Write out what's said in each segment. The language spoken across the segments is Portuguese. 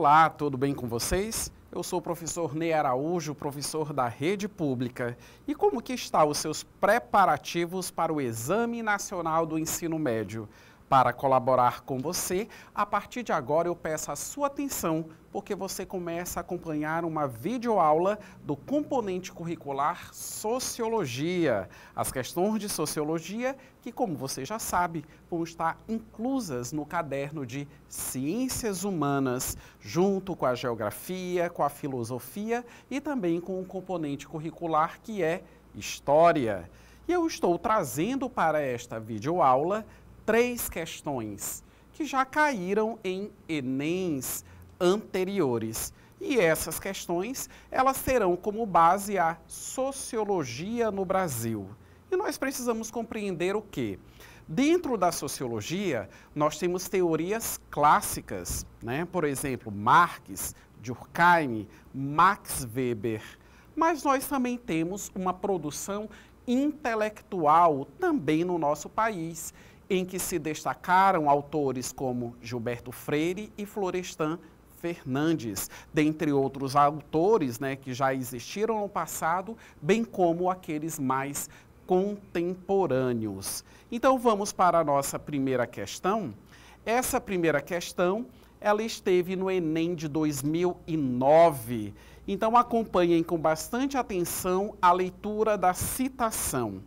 Olá, tudo bem com vocês? Eu sou o professor Ney Araújo, professor da Rede Pública. E como que está os seus preparativos para o Exame Nacional do Ensino Médio? Para colaborar com você, a partir de agora eu peço a sua atenção, porque você começa a acompanhar uma videoaula do componente curricular Sociologia. As questões de Sociologia, que como você já sabe, vão estar inclusas no caderno de Ciências Humanas, junto com a Geografia, com a Filosofia e também com o componente curricular que é História. E eu estou trazendo para esta videoaula três questões que já caíram em Enems anteriores. E essas questões, elas terão como base a sociologia no Brasil. E nós precisamos compreender o que? Dentro da sociologia, nós temos teorias clássicas, né? por exemplo, Marx, Durkheim, Max Weber. Mas nós também temos uma produção intelectual também no nosso país, em que se destacaram autores como Gilberto Freire e Florestan Fernandes, dentre outros autores né, que já existiram no passado, bem como aqueles mais contemporâneos. Então vamos para a nossa primeira questão. Essa primeira questão, ela esteve no Enem de 2009. Então acompanhem com bastante atenção a leitura da citação.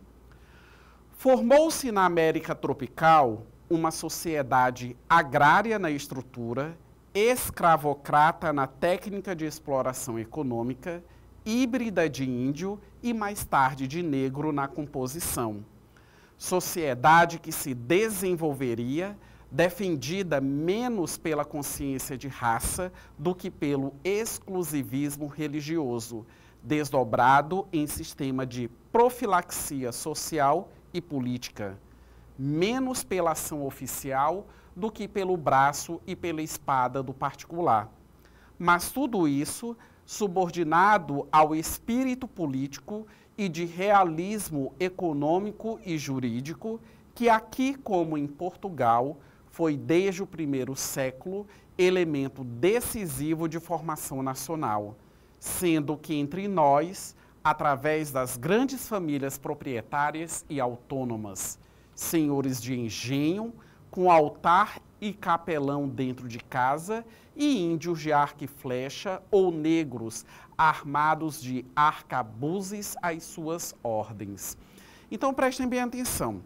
Formou-se na América tropical uma sociedade agrária na estrutura, escravocrata na técnica de exploração econômica, híbrida de índio e mais tarde de negro na composição. Sociedade que se desenvolveria defendida menos pela consciência de raça do que pelo exclusivismo religioso, desdobrado em sistema de profilaxia social e política, menos pela ação oficial do que pelo braço e pela espada do particular. Mas tudo isso subordinado ao espírito político e de realismo econômico e jurídico que aqui como em Portugal foi desde o primeiro século elemento decisivo de formação nacional, sendo que entre nós através das grandes famílias proprietárias e autônomas, senhores de engenho, com altar e capelão dentro de casa, e índios de arco e flecha ou negros armados de arcabuzes às suas ordens. Então prestem bem atenção.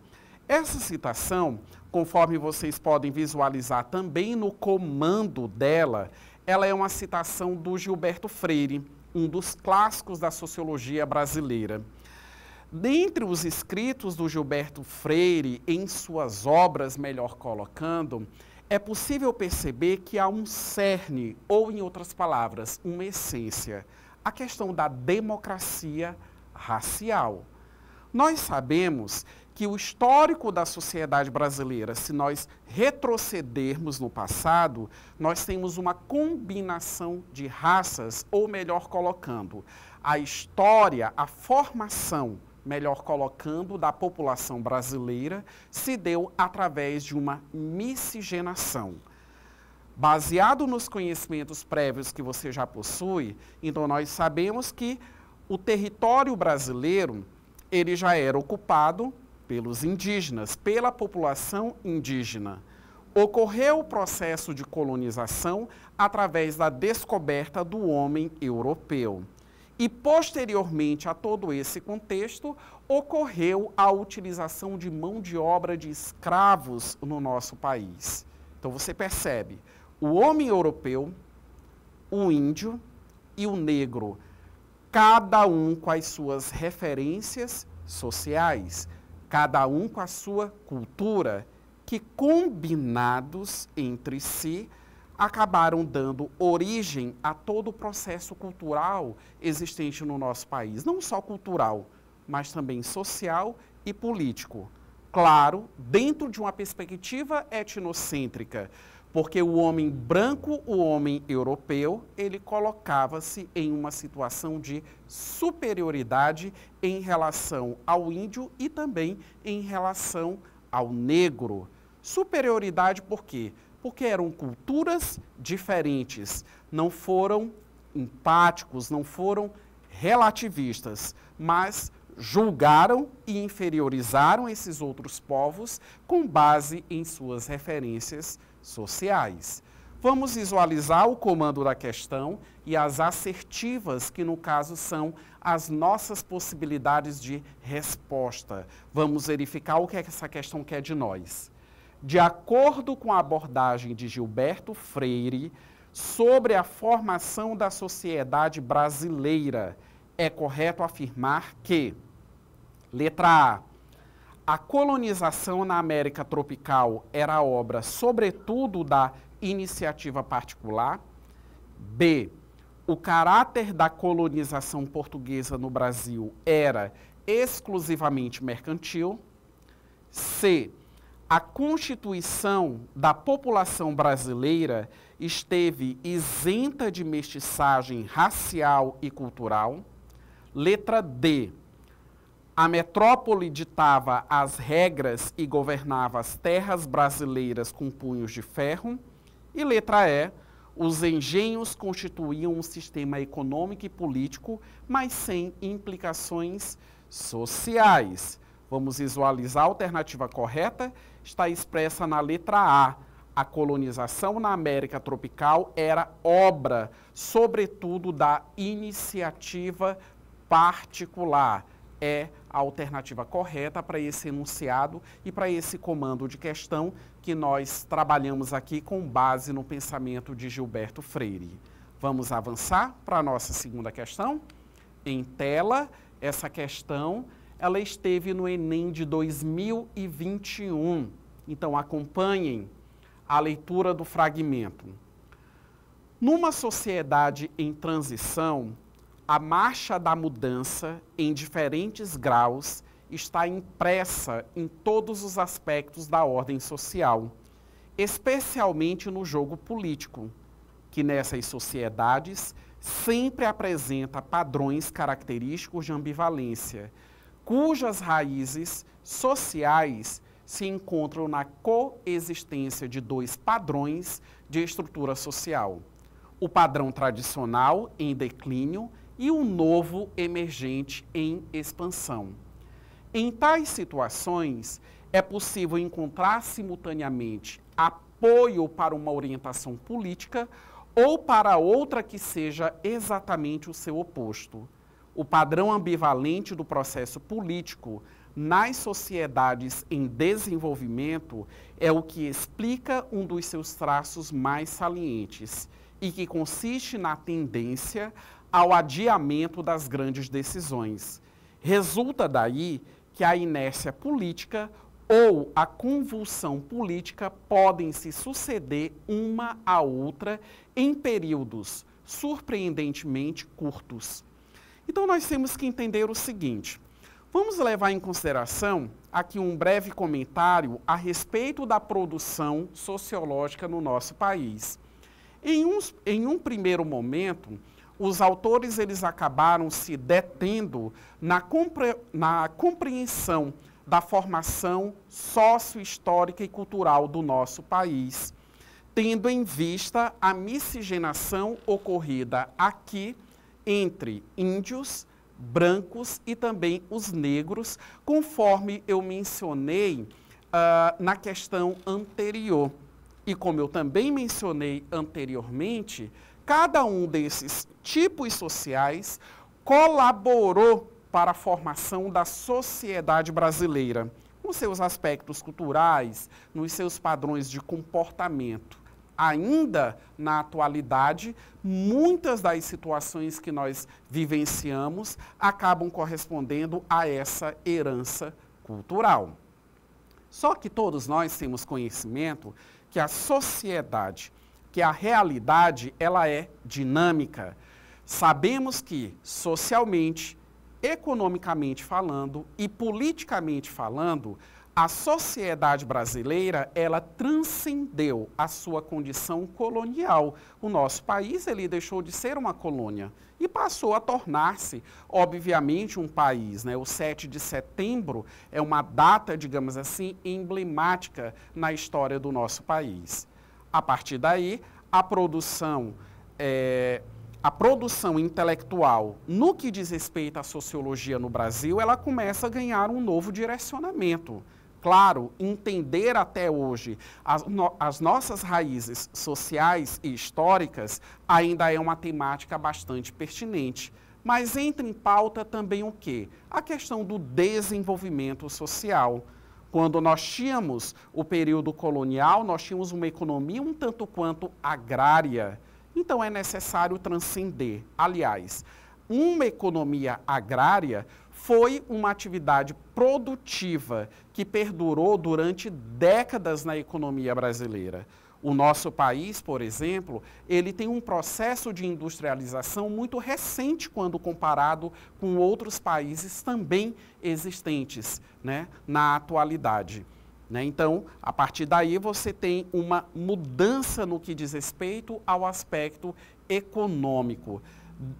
Essa citação, conforme vocês podem visualizar também no comando dela, ela é uma citação do Gilberto Freire um dos clássicos da sociologia brasileira. Dentre os escritos do Gilberto Freire, em suas obras, melhor colocando, é possível perceber que há um cerne, ou em outras palavras, uma essência, a questão da democracia racial. Nós sabemos que o histórico da sociedade brasileira, se nós retrocedermos no passado, nós temos uma combinação de raças, ou melhor colocando, a história, a formação, melhor colocando, da população brasileira se deu através de uma miscigenação baseado nos conhecimentos prévios que você já possui, então nós sabemos que o território brasileiro ele já era ocupado pelos indígenas, pela população indígena. Ocorreu o processo de colonização através da descoberta do homem europeu. E, posteriormente a todo esse contexto, ocorreu a utilização de mão de obra de escravos no nosso país. Então, você percebe, o homem europeu, o índio e o negro, cada um com as suas referências sociais cada um com a sua cultura, que combinados entre si acabaram dando origem a todo o processo cultural existente no nosso país, não só cultural, mas também social e político. Claro, dentro de uma perspectiva etnocêntrica, porque o homem branco, o homem europeu, ele colocava-se em uma situação de superioridade em relação ao índio e também em relação ao negro. Superioridade por quê? Porque eram culturas diferentes, não foram empáticos, não foram relativistas, mas julgaram e inferiorizaram esses outros povos com base em suas referências sociais. Vamos visualizar o comando da questão e as assertivas, que no caso são as nossas possibilidades de resposta. Vamos verificar o é que essa questão quer de nós. De acordo com a abordagem de Gilberto Freire sobre a formação da sociedade brasileira, é correto afirmar que, letra A, a colonização na América tropical era obra, sobretudo, da iniciativa particular. B. O caráter da colonização portuguesa no Brasil era exclusivamente mercantil. C. A constituição da população brasileira esteve isenta de mestiçagem racial e cultural. Letra D a metrópole ditava as regras e governava as terras brasileiras com punhos de ferro. E letra E, os engenhos constituíam um sistema econômico e político, mas sem implicações sociais. Vamos visualizar a alternativa correta, está expressa na letra A. A colonização na América tropical era obra, sobretudo, da iniciativa particular é a alternativa correta para esse enunciado e para esse comando de questão que nós trabalhamos aqui com base no pensamento de Gilberto Freire. Vamos avançar para a nossa segunda questão? Em tela, essa questão ela esteve no Enem de 2021. Então acompanhem a leitura do fragmento. Numa sociedade em transição, a marcha da mudança, em diferentes graus, está impressa em todos os aspectos da ordem social, especialmente no jogo político, que nessas sociedades sempre apresenta padrões característicos de ambivalência, cujas raízes sociais se encontram na coexistência de dois padrões de estrutura social: o padrão tradicional em declínio e o novo emergente em expansão. Em tais situações, é possível encontrar simultaneamente apoio para uma orientação política ou para outra que seja exatamente o seu oposto. O padrão ambivalente do processo político nas sociedades em desenvolvimento é o que explica um dos seus traços mais salientes e que consiste na tendência ao adiamento das grandes decisões. Resulta daí que a inércia política ou a convulsão política podem se suceder uma a outra em períodos surpreendentemente curtos. Então nós temos que entender o seguinte: vamos levar em consideração aqui um breve comentário a respeito da produção sociológica no nosso país. Em um, em um primeiro momento, os autores eles acabaram se detendo na, compre, na compreensão da formação sócio-histórica e cultural do nosso país, tendo em vista a miscigenação ocorrida aqui entre índios, brancos e também os negros, conforme eu mencionei uh, na questão anterior. E como eu também mencionei anteriormente, cada um desses tipos sociais colaborou para a formação da sociedade brasileira, nos seus aspectos culturais, nos seus padrões de comportamento. Ainda na atualidade, muitas das situações que nós vivenciamos acabam correspondendo a essa herança cultural. Só que todos nós temos conhecimento que a sociedade, que a realidade, ela é dinâmica. Sabemos que socialmente, economicamente falando e politicamente falando, a sociedade brasileira, ela transcendeu a sua condição colonial. O nosso país, ele deixou de ser uma colônia e passou a tornar-se, obviamente, um país. Né? O 7 de setembro é uma data, digamos assim, emblemática na história do nosso país. A partir daí, a produção... É, a produção intelectual no que diz respeito à sociologia no Brasil, ela começa a ganhar um novo direcionamento claro, entender até hoje as, no, as nossas raízes sociais e históricas ainda é uma temática bastante pertinente mas entra em pauta também o quê? A questão do desenvolvimento social. Quando nós tínhamos o período colonial, nós tínhamos uma economia um tanto quanto agrária. Então é necessário transcender. Aliás, uma economia agrária foi uma atividade produtiva que perdurou durante décadas na economia brasileira. O nosso país, por exemplo, ele tem um processo de industrialização muito recente quando comparado com outros países também existentes né, na atualidade. Né? Então, a partir daí, você tem uma mudança no que diz respeito ao aspecto econômico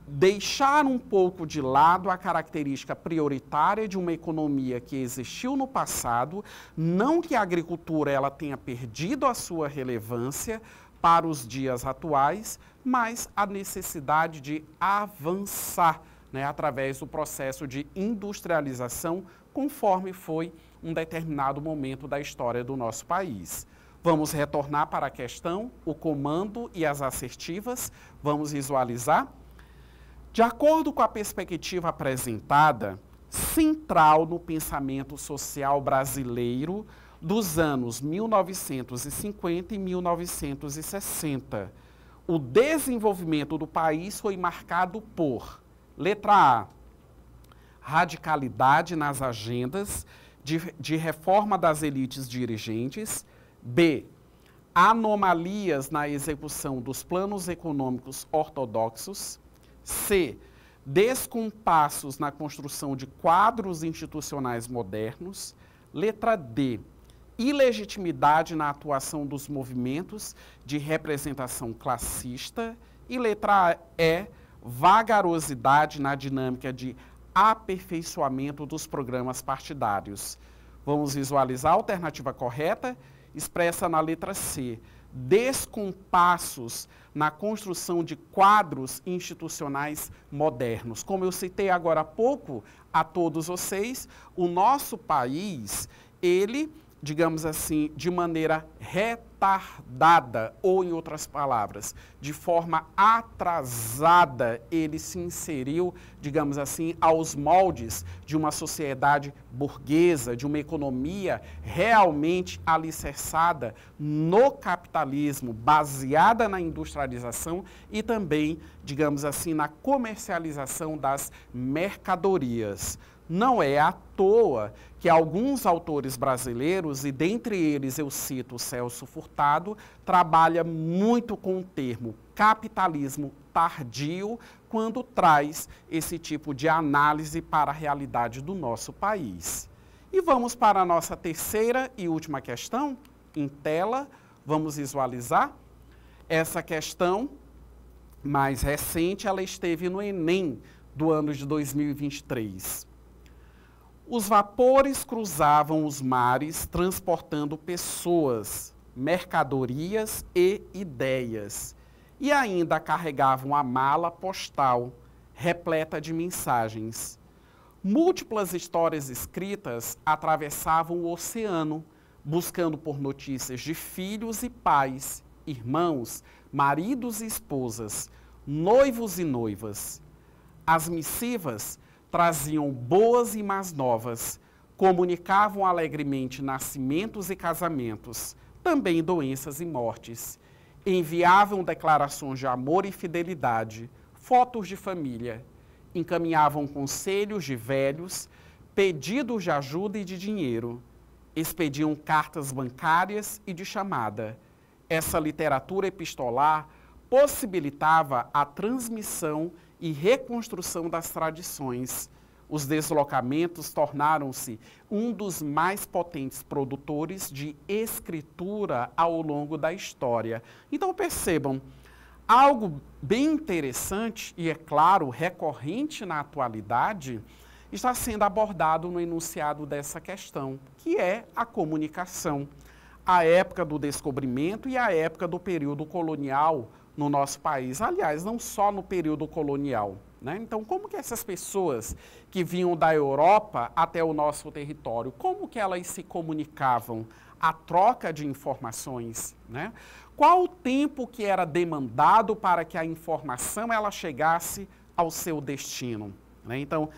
deixar um pouco de lado a característica prioritária de uma economia que existiu no passado, não que a agricultura ela tenha perdido a sua relevância para os dias atuais, mas a necessidade de avançar né, através do processo de industrialização, conforme foi um determinado momento da história do nosso país. Vamos retornar para a questão, o comando e as assertivas. Vamos visualizar. De acordo com a perspectiva apresentada, central no pensamento social brasileiro dos anos 1950 e 1960, o desenvolvimento do país foi marcado por, letra A, radicalidade nas agendas de, de, reforma das elites dirigentes, B, anomalias na execução dos planos econômicos ortodoxos, C. Descompassos na construção de quadros institucionais modernos. Letra D. Ilegitimidade na atuação dos movimentos de representação classista. E letra E. Vagarosidade na dinâmica de aperfeiçoamento dos programas partidários. Vamos visualizar a alternativa correta, expressa na letra C descompassos na construção de quadros institucionais modernos. Como eu citei agora há pouco a todos vocês, o nosso país, ele digamos assim, de maneira retardada, ou em outras palavras, de forma atrasada, ele se inseriu, digamos assim, aos moldes de uma sociedade burguesa, de uma economia realmente alicerçada no capitalismo, baseada na industrialização e também, digamos assim, na comercialização das mercadorias. Não é à toa que alguns autores brasileiros, e dentre eles eu cito o Celso Furtado, trabalha muito com o termo capitalismo tardio quando traz esse tipo de análise para a realidade do nosso país. E vamos para a nossa terceira e última questão, em tela, vamos visualizar. Essa questão mais recente, ela esteve no Enem do ano de 2023. Os vapores cruzavam os mares transportando pessoas, mercadorias e ideias, e ainda carregavam a mala postal, repleta de mensagens. Múltiplas histórias escritas atravessavam o oceano, buscando por notícias de filhos e pais, irmãos, maridos e esposas, noivos e noivas. As missivas traziam boas e más novas, comunicavam alegremente nascimentos e casamentos, também doenças e mortes. Enviavam declarações de amor e fidelidade, fotos de família, encaminhavam conselhos de velhos, pedidos de ajuda e de dinheiro, expediam cartas bancárias e de chamada. Essa literatura epistolar possibilitava a transmissão de e reconstrução das tradições. Os deslocamentos tornaram-se um dos mais potentes produtores de escritura ao longo da história. Então percebam, algo bem interessante e, é claro, recorrente na atualidade, está sendo abordado no enunciado dessa questão, que é a comunicação. A época do descobrimento e a época do período colonial no nosso país. Aliás, não só no período colonial. Né? Então, como que essas pessoas que vinham da Europa até o nosso território, como que elas se comunicavam? A troca de informações, né? Qual o tempo que era demandado para que a informação ela chegasse ao seu destino? Né? Então,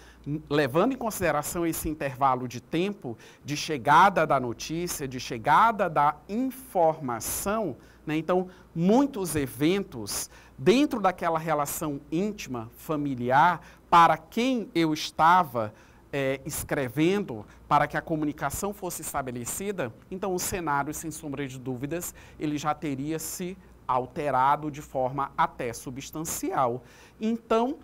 levando em consideração esse intervalo de tempo de chegada da notícia, de chegada da informação, né? então, muitos eventos dentro daquela relação íntima, familiar, para quem eu estava é, escrevendo para que a comunicação fosse estabelecida, então o cenário, sem sombra de dúvidas, ele já teria se alterado de forma até substancial. Então,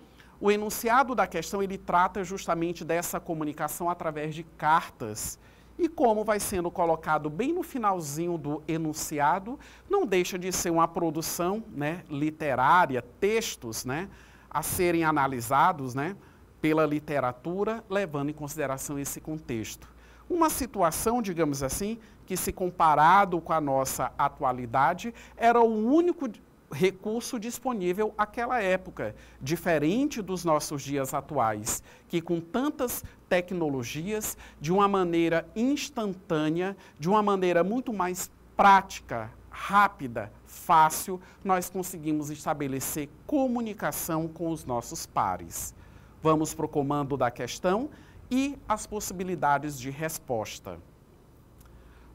o enunciado da questão ele trata justamente dessa comunicação através de cartas. E como vai sendo colocado bem no finalzinho do enunciado, não deixa de ser uma produção né, literária, textos né, a serem analisados né, pela literatura, levando em consideração esse contexto. Uma situação, digamos assim, que se comparado com a nossa atualidade, era o único recurso disponível àquela época, diferente dos nossos dias atuais, que com tantas tecnologias, de uma maneira instantânea, de uma maneira muito mais prática, rápida, fácil, nós conseguimos estabelecer comunicação com os nossos pares. Vamos para o comando da questão e as possibilidades de resposta.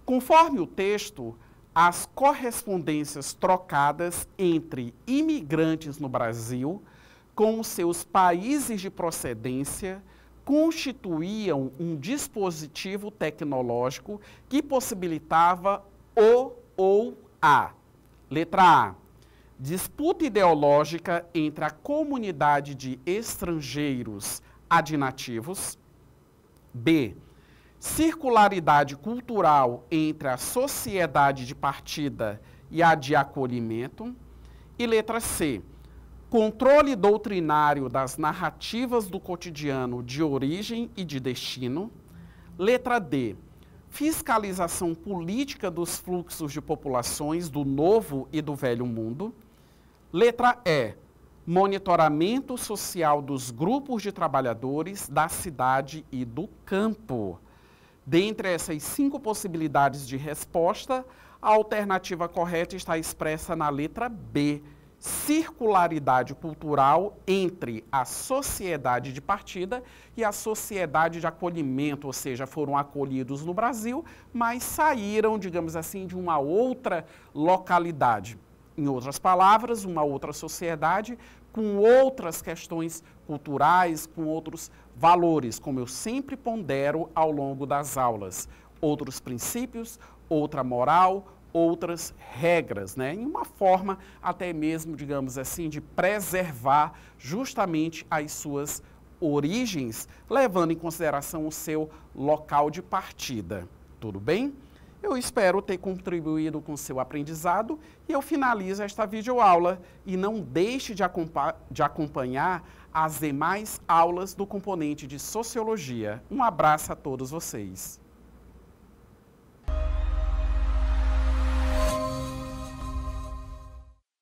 Conforme o texto, as correspondências trocadas entre imigrantes no Brasil com seus países de procedência constituíam um dispositivo tecnológico que possibilitava o ou a. Letra A. Disputa ideológica entre a comunidade de estrangeiros adinativos. B circularidade cultural entre a sociedade de partida e a de acolhimento. E letra C, controle doutrinário das narrativas do cotidiano de origem e de destino. Letra D, fiscalização política dos fluxos de populações do novo e do velho mundo. Letra E, monitoramento social dos grupos de trabalhadores da cidade e do campo. Dentre essas cinco possibilidades de resposta, a alternativa correta está expressa na letra B. Circularidade cultural entre a sociedade de partida e a sociedade de acolhimento, ou seja, foram acolhidos no Brasil, mas saíram, digamos assim, de uma outra localidade. Em outras palavras, uma outra sociedade com outras questões culturais, com outros valores, como eu sempre pondero ao longo das aulas, outros princípios, outra moral, outras regras, né? Em uma forma até mesmo, digamos assim, de preservar justamente as suas origens, levando em consideração o seu local de partida. Tudo bem? Eu espero ter contribuído com seu aprendizado e eu finalizo esta videoaula. E não deixe de, acompanhar as demais aulas do componente de Sociologia. Um abraço a todos vocês.